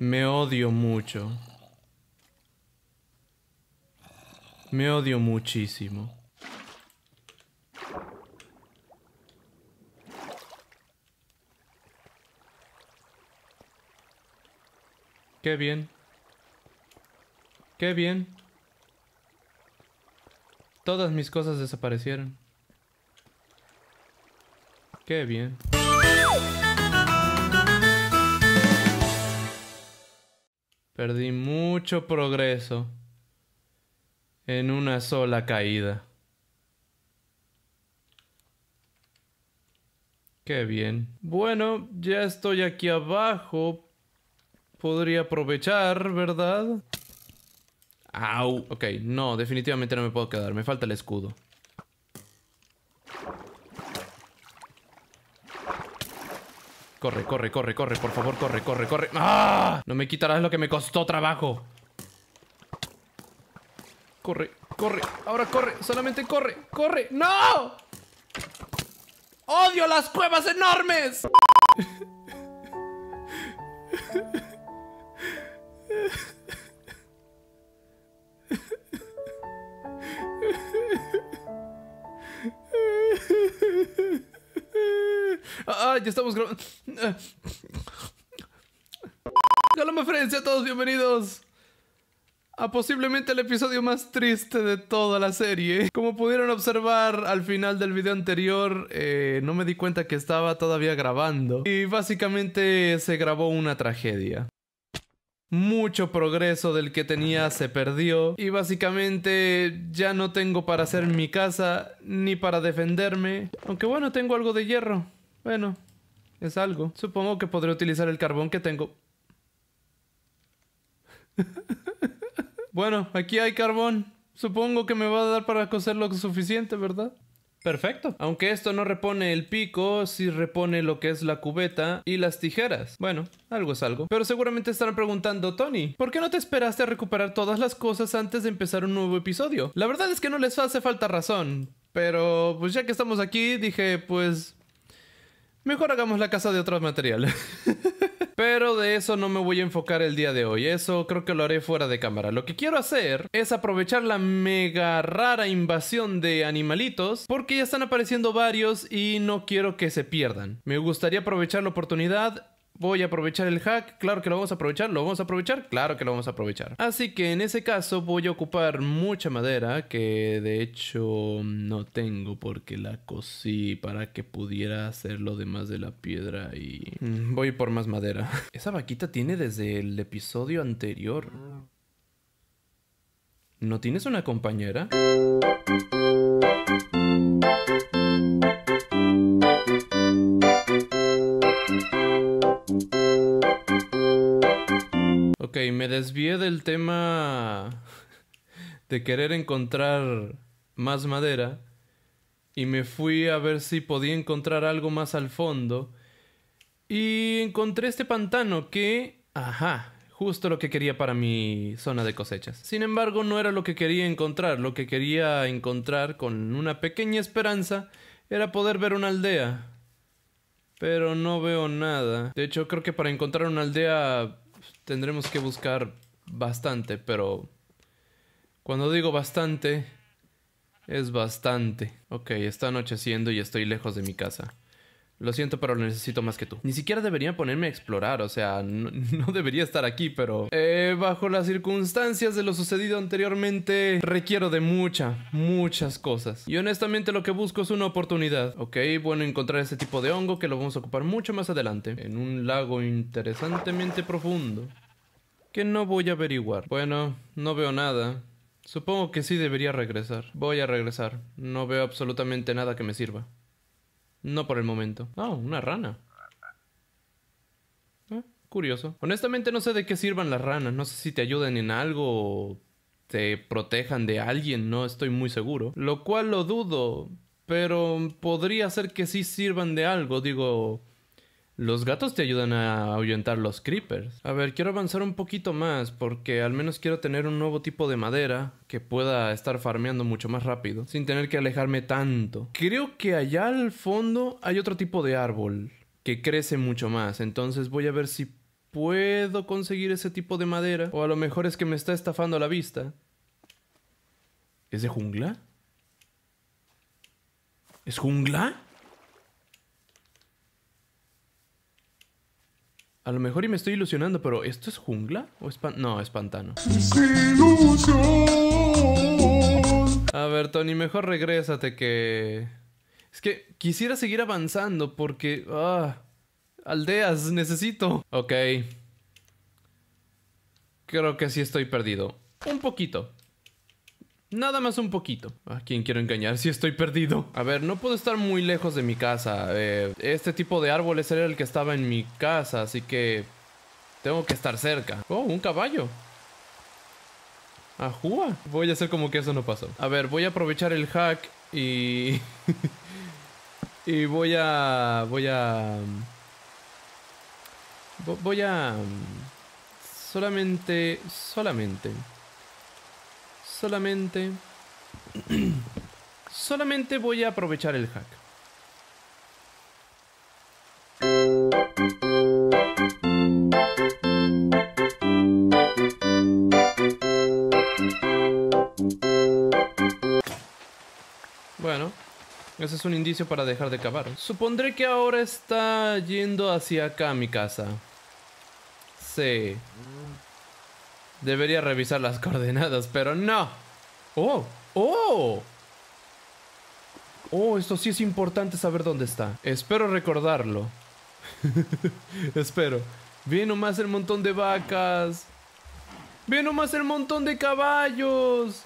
Me odio mucho. Me odio muchísimo. Qué bien. Qué bien. Todas mis cosas desaparecieron. Qué bien. Perdí mucho progreso en una sola caída. Qué bien. Bueno, ya estoy aquí abajo. Podría aprovechar, ¿verdad? Au. Ok, no, definitivamente no me puedo quedar. Me falta el escudo. Corre, corre, corre, corre, por favor, corre, corre, corre. ¡Ah! No me quitarás lo que me costó trabajo. Corre, corre, ahora corre, solamente corre, corre. ¡No! ¡Odio las cuevas enormes! ya estamos grabando. Hola, Friends! friends, a todos bienvenidos a posiblemente el episodio más triste de toda la serie. Como pudieron observar al final del video anterior, eh, no me di cuenta que estaba todavía grabando. Y básicamente se grabó una tragedia. Mucho progreso del que tenía se perdió y básicamente ya no tengo para hacer mi casa ni para defenderme. Aunque bueno, tengo algo de hierro. Bueno, es algo. Supongo que podré utilizar el carbón que tengo. bueno, aquí hay carbón. Supongo que me va a dar para coser lo suficiente, ¿verdad? Perfecto. Aunque esto no repone el pico, sí repone lo que es la cubeta y las tijeras. Bueno, algo es algo. Pero seguramente estarán preguntando, Tony, ¿por qué no te esperaste a recuperar todas las cosas antes de empezar un nuevo episodio? La verdad es que no les hace falta razón. Pero pues ya que estamos aquí, dije, pues mejor hagamos la casa de otros materiales. Pero de eso no me voy a enfocar el día de hoy, eso creo que lo haré fuera de cámara. Lo que quiero hacer es aprovechar la mega rara invasión de animalitos porque ya están apareciendo varios y no quiero que se pierdan. Me gustaría aprovechar la oportunidad Voy a aprovechar el hack, claro que lo vamos a aprovechar, lo vamos a aprovechar, claro que lo vamos a aprovechar. Así que en ese caso voy a ocupar mucha madera, que de hecho no tengo porque la cosí para que pudiera hacer lo demás de la piedra y... Mm, voy por más madera. Esa vaquita tiene desde el episodio anterior. ¿No tienes una compañera? desvié del tema de querer encontrar más madera y me fui a ver si podía encontrar algo más al fondo y encontré este pantano que, ajá, justo lo que quería para mi zona de cosechas. Sin embargo, no era lo que quería encontrar, lo que quería encontrar con una pequeña esperanza era poder ver una aldea. Pero no veo nada. De hecho, creo que para encontrar una aldea tendremos que buscar bastante, pero cuando digo bastante, es bastante. Ok, está anocheciendo y estoy lejos de mi casa. Lo siento, pero lo necesito más que tú. Ni siquiera debería ponerme a explorar, o sea, no, debería estar aquí, pero... Eh, bajo las circunstancias de lo sucedido anteriormente, requiero de mucha, muchas cosas. Y honestamente lo que busco es una oportunidad. Ok, bueno, encontrar ese tipo de hongo que lo vamos a ocupar mucho más adelante. En un lago interesantemente profundo. Que no voy a averiguar. Bueno, no veo nada. Supongo que sí debería regresar. Voy a regresar. No veo absolutamente nada que me sirva. No por el momento. Ah, una rana. Ah, curioso. Honestamente no sé de qué sirvan las ranas. No sé si te ayudan en algo o te protejan de alguien. No estoy muy seguro. Lo cual lo dudo. Pero podría ser que sí sirvan de algo. Digo, los gatos te ayudan a ahuyentar los creepers. A ver, quiero avanzar un poquito más porque al menos quiero tener un nuevo tipo de madera que pueda estar farmeando mucho más rápido sin tener que alejarme tanto. Creo que allá al fondo hay otro tipo de árbol que crece mucho más, entonces voy a ver si puedo conseguir ese tipo de madera o a lo mejor es que me está estafando la vista. ¿Es de jungla? ¿Es jungla? A lo mejor y me estoy ilusionando, pero ¿esto es jungla? ¿O es No, es pantano. A ver, Tony, mejor regrésate que... Es que quisiera seguir avanzando porque... Ah, aldeas, necesito. Ok. Creo que así estoy perdido. Un poquito. Nada más un poquito. ¿A quién quiero engañar si estoy perdido? A ver, no puedo estar muy lejos de mi casa. Eh, este tipo de árboles era el que estaba en mi casa, así que... Tengo que estar cerca. Oh, un caballo. Ajúa. Voy a hacer como que eso no pasó. A ver, voy a aprovechar el hack y... y voy a... Voy a... Voy a... Mm, solamente... Solamente... Solamente... solamente voy a aprovechar el hack. Bueno, ese es un indicio para dejar de cavar. Supondré que ahora está yendo hacia acá mi casa. Sí. Debería revisar las coordenadas, pero no. ¡Oh! ¡Oh! Oh, esto sí es importante saber dónde está. Espero recordarlo. Espero. Viene nomás el montón de vacas. Viene nomás el montón de caballos.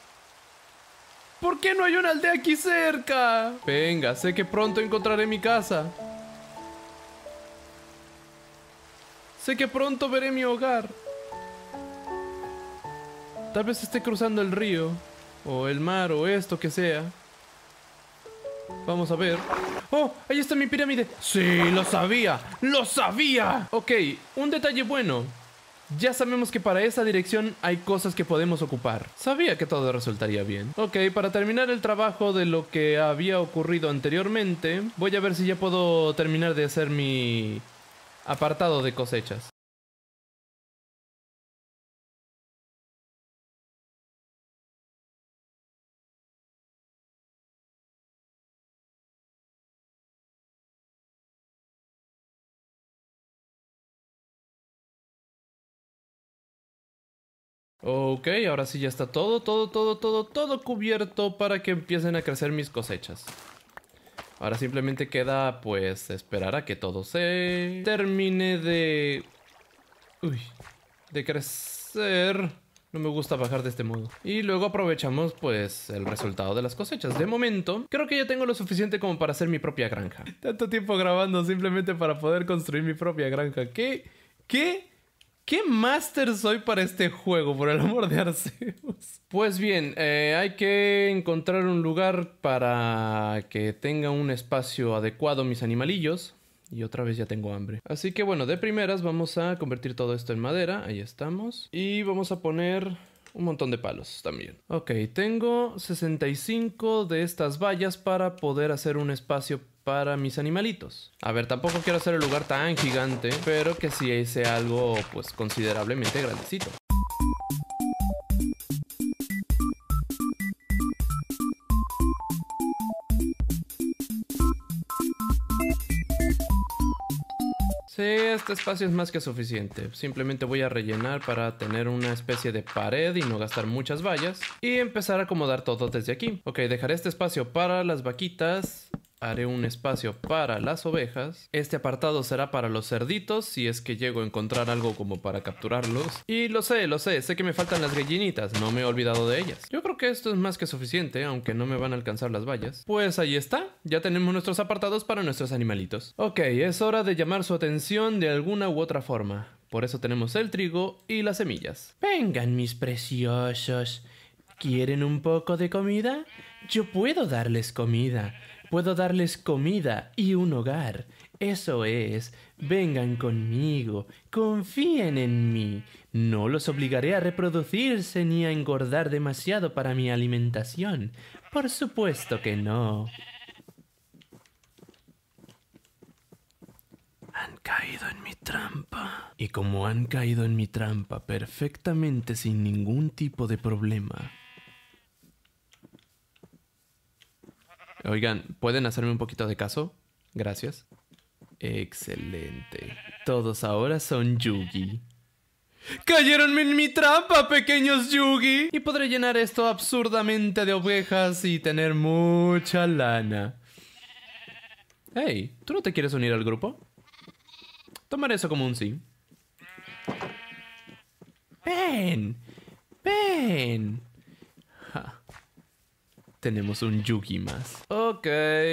¿Por qué no hay una aldea aquí cerca? Venga, sé que pronto encontraré mi casa. Sé que pronto veré mi hogar. Tal vez esté cruzando el río, o el mar, o esto que sea. Vamos a ver. ¡Oh! Ahí está mi pirámide. Sí, lo sabía. ¡Lo sabía! Ok, un detalle bueno. Ya sabemos que para esa dirección hay cosas que podemos ocupar. Sabía que todo resultaría bien. Ok, para terminar el trabajo de lo que había ocurrido anteriormente, voy a ver si ya puedo terminar de hacer mi apartado de cosechas. Ok, ahora sí ya está todo, todo, todo, todo, todo cubierto para que empiecen a crecer mis cosechas. Ahora simplemente queda, pues, esperar a que todo se termine de... Uy, de crecer. No me gusta bajar de este modo. Y luego aprovechamos, pues, el resultado de las cosechas. De momento, creo que ya tengo lo suficiente como para hacer mi propia granja. Tanto tiempo grabando simplemente para poder construir mi propia granja. ¿Qué? ¿Qué? ¿Qué máster soy para este juego, por el amor de Arceus? Pues bien, eh, hay que encontrar un lugar para que tenga un espacio adecuado mis animalillos. Y otra vez ya tengo hambre. Así que bueno, de primeras vamos a convertir todo esto en madera. Ahí estamos. Y vamos a poner un montón de palos también. Ok, tengo 65 de estas vallas para poder hacer un espacio para mis animalitos. A ver, tampoco quiero hacer el lugar tan gigante, pero que sí hice algo pues considerablemente grandecito. Sí, este espacio es más que suficiente. Simplemente voy a rellenar para tener una especie de pared y no gastar muchas vallas. Y empezar a acomodar todo desde aquí. Ok, dejaré este espacio para las vaquitas haré un espacio para las ovejas. Este apartado será para los cerditos, si es que llego a encontrar algo como para capturarlos. Y lo sé, lo sé, sé que me faltan las gallinitas, no me he olvidado de ellas. Yo creo que esto es más que suficiente, aunque no me van a alcanzar las vallas. Pues ahí está, ya tenemos nuestros apartados para nuestros animalitos. Ok, es hora de llamar su atención de alguna u otra forma. Por eso tenemos el trigo y las semillas. Vengan mis preciosos. ¿Quieren un poco de comida? Yo puedo darles comida puedo darles comida y un hogar. Eso es, vengan conmigo, confíen en mí. No los obligaré a reproducirse ni a engordar demasiado para mi alimentación. Por supuesto que no. Han caído en mi trampa. Y como han caído en mi trampa perfectamente sin ningún tipo de problema, Oigan, ¿pueden hacerme un poquito de caso? Gracias. Excelente. Todos ahora son Yugi. ¡Cayeron en mi trampa, pequeños Yugi! Y podré llenar esto absurdamente de ovejas y tener mucha lana. Hey, ¿tú no te quieres unir al grupo? Tomaré eso como un sí. Ben, ven. Tenemos un Yugi más. Ok,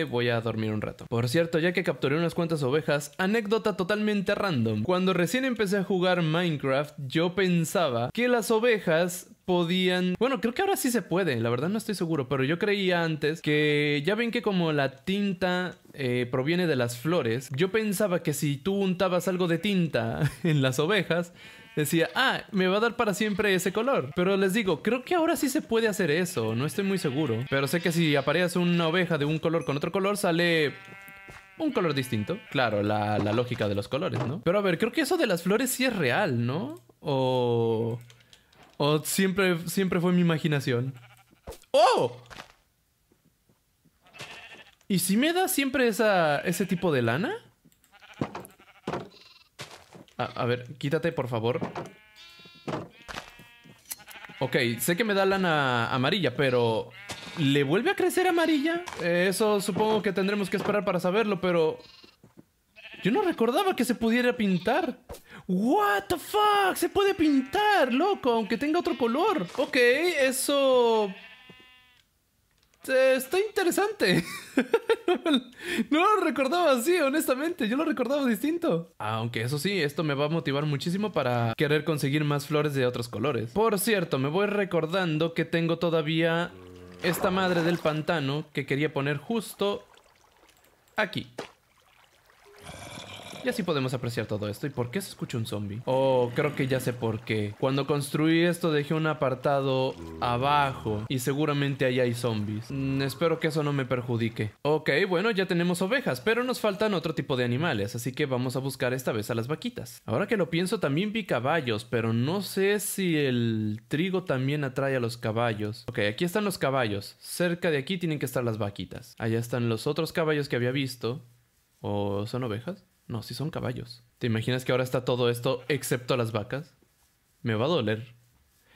voy a dormir un rato. Por cierto, ya que capturé unas cuantas ovejas, anécdota totalmente random. Cuando recién empecé a jugar Minecraft, yo pensaba que las ovejas podían... Bueno, creo que ahora sí se puede, la verdad no estoy seguro, pero yo creía antes que ya ven que como la tinta eh, proviene de las flores, yo pensaba que si tú untabas algo de tinta en las ovejas, decía, ah, me va a dar para siempre ese color. Pero les digo, creo que ahora sí se puede hacer eso, no estoy muy seguro. Pero sé que si apareas una oveja de un color con otro color, sale un color distinto. Claro, la, lógica de los colores, ¿no? Pero a ver, creo que eso de las flores sí es real, ¿no? O... O siempre, siempre fue mi imaginación. ¡Oh! ¿Y si me da siempre esa, ese tipo de lana? A, ver, quítate, por favor. Ok, sé que me da lana amarilla, pero... ¿Le vuelve a crecer amarilla? eso supongo que tendremos que esperar para saberlo, pero... Yo no recordaba que se pudiera pintar. What the fuck? Se puede pintar, loco, aunque tenga otro color. Ok, eso este, está interesante. no lo recordaba así, honestamente. Yo lo recordaba distinto. Aunque eso sí, esto me va a motivar muchísimo para querer conseguir más flores de otros colores. Por cierto, me voy recordando que tengo todavía esta madre del pantano que quería poner justo aquí. Y así podemos apreciar todo esto. ¿Y por qué se escucha un zombie? Oh, creo que ya sé por qué. Cuando construí esto dejé un apartado abajo y seguramente ahí hay zombies. Mm, espero que eso no me perjudique. Ok, bueno, ya tenemos ovejas, pero nos faltan otro tipo de animales, así que vamos a buscar esta vez a las vaquitas. Ahora que lo pienso, también vi caballos, pero no sé si el trigo también atrae a los caballos. Ok, aquí están los caballos. Cerca de aquí tienen que estar las vaquitas. Allá están los otros caballos que había visto. ¿O son ovejas? No, sí son caballos. ¿Te imaginas que ahora está todo esto excepto las vacas? Me va a doler.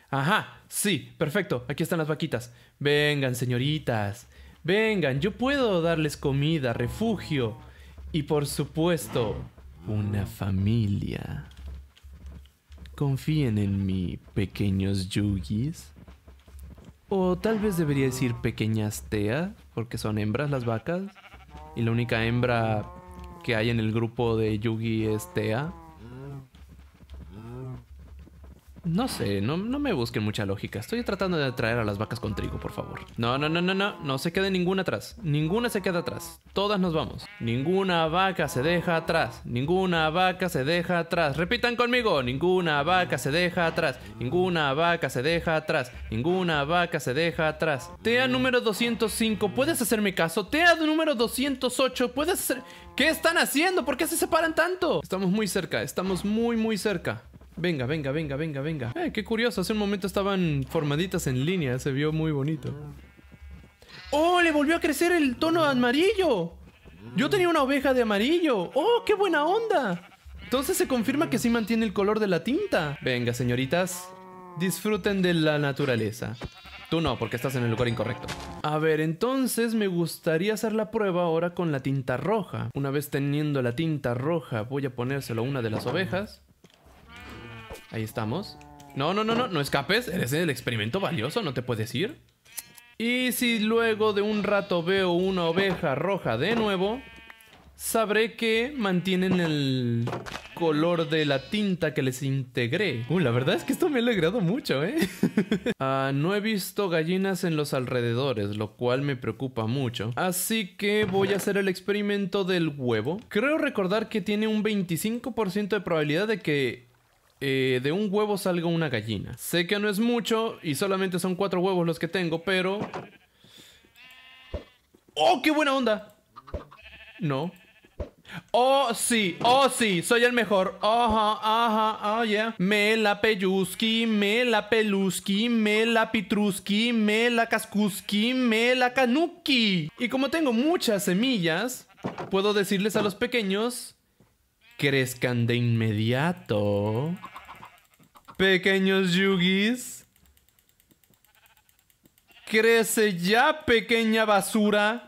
Ajá, sí, perfecto. Aquí están las vaquitas. Vengan, señoritas. Vengan, yo puedo darles comida, refugio y por supuesto una familia. Confíen en mí, pequeños yugis. O tal vez debería decir pequeñas tea, porque son hembras las vacas. Y la única hembra que hay en el grupo de Yugi Estea... No sé, no, no me busquen mucha lógica. Estoy tratando de atraer a las vacas con trigo, por favor. No, no, no, no, no. No se quede ninguna atrás. Ninguna se queda atrás. Todas nos vamos. Ninguna vaca se deja atrás. Ninguna vaca se deja atrás. Repitan conmigo. Ninguna vaca se deja atrás. Ninguna vaca se deja atrás. Ninguna vaca se deja atrás. TEA número 205. ¿Puedes hacerme caso? TEA número 208. ¿Puedes hacer... ¿Qué están haciendo? ¿Por qué se separan tanto? Estamos muy cerca. Estamos muy, muy cerca. Venga, venga, venga, venga, venga. Eh, qué curioso. Hace un momento estaban formaditas en línea. Se vio muy bonito. ¡Oh! Le volvió a crecer el tono amarillo. Yo tenía una oveja de amarillo. ¡Oh, qué buena onda! Entonces se confirma que sí mantiene el color de la tinta. Venga, señoritas. Disfruten de la naturaleza. Tú no, porque estás en el lugar incorrecto. A ver, entonces me gustaría hacer la prueba ahora con la tinta roja. Una vez teniendo la tinta roja, voy a ponérselo a una de las ovejas. Ahí estamos. No, no, no, no, no escapes. Eres el experimento valioso, no te puedes ir. Y si luego de un rato veo una oveja roja de nuevo, sabré que mantienen el color de la tinta que les integré. Uh, la verdad es que esto me ha alegrado mucho, ¿eh? Ah, no he visto gallinas en los alrededores, lo cual me preocupa mucho. Así que voy a hacer el experimento del huevo. Creo recordar que tiene un 25% de probabilidad de que eh, de un huevo salgo una gallina. Sé que no es mucho y solamente son cuatro huevos los que tengo, pero... ¡Oh, qué buena onda! No. Oh, sí, oh, sí, soy el mejor. Ajá, ajá, oh, yeah. Me la peyuski, me la peluski, me la pitruski, me la cascuski, me la canuki. Y como tengo muchas semillas, puedo decirles a los pequeños, crezcan de inmediato pequeños yugis. Crece ya, pequeña basura.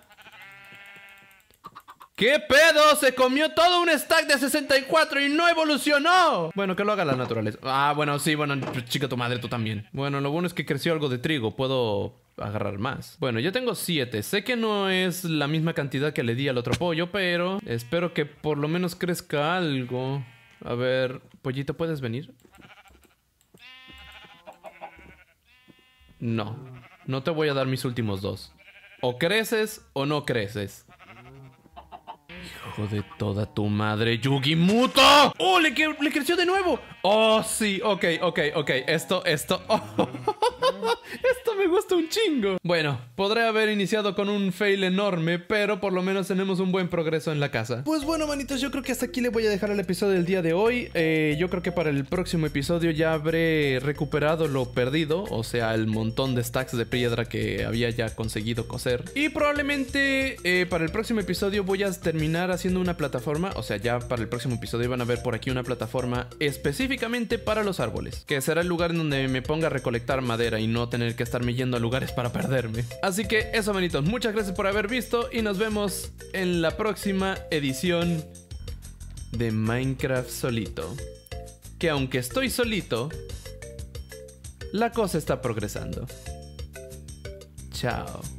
¿Qué pedo? Se comió todo un stack de 64 y no evolucionó. Bueno, que lo haga la naturaleza. Ah, bueno, sí, bueno, chica tu madre, tú también. Bueno, lo bueno es que creció algo de trigo. Puedo agarrar más. Bueno, yo tengo 7. Sé que no es la misma cantidad que le di al otro pollo, pero espero que por lo menos crezca algo. A ver, pollito, ¿puedes venir? no, no te voy a dar mis últimos dos. O creces o no creces. Hijo de toda tu madre, Yugi Muto. ¡Oh, le, creció de nuevo! ¡Oh, sí! Ok, ok, ok. Esto, esto... esto me gusta un chingo. Bueno, podré haber iniciado con un fail enorme, pero por lo menos tenemos un buen progreso en la casa. Pues bueno, manitos, yo creo que hasta aquí le voy a dejar el episodio del día de hoy. Eh, yo creo que para el próximo episodio ya habré recuperado lo perdido, o sea, el montón de stacks de piedra que había ya conseguido coser. Y probablemente eh, para el próximo episodio voy a terminar haciendo una plataforma, o sea, ya para el próximo episodio van a ver por aquí una plataforma específicamente para los árboles, que será el lugar en donde me ponga a recolectar madera y no tener que estarme yendo a lugares para perderme. Así que eso, manitos. Muchas gracias por haber visto y nos vemos en la próxima edición de Minecraft solito. Que aunque estoy solito, la cosa está progresando. Chao.